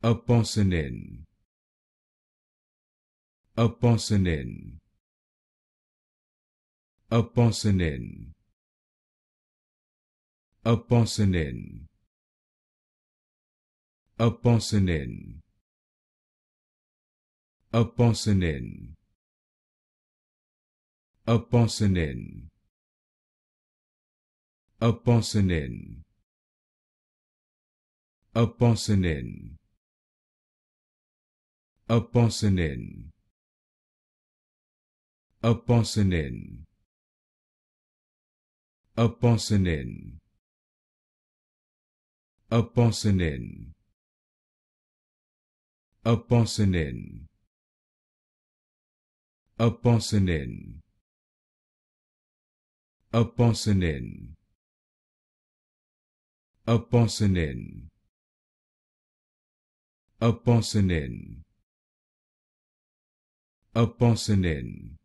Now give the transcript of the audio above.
Aponsonine. Aponsonine. Aponsonine. Aponsonine. Aponsonine. Aponsonine. Aponsonine. Aponsonine. Aponsonine. A Bonsonin. A Bonsonin. A Bonsonin. A Bonsonin. A Bonsonin. A Bonsonin. A Bonsonin. A Bonsonin. A Bonsonin a Poncenin.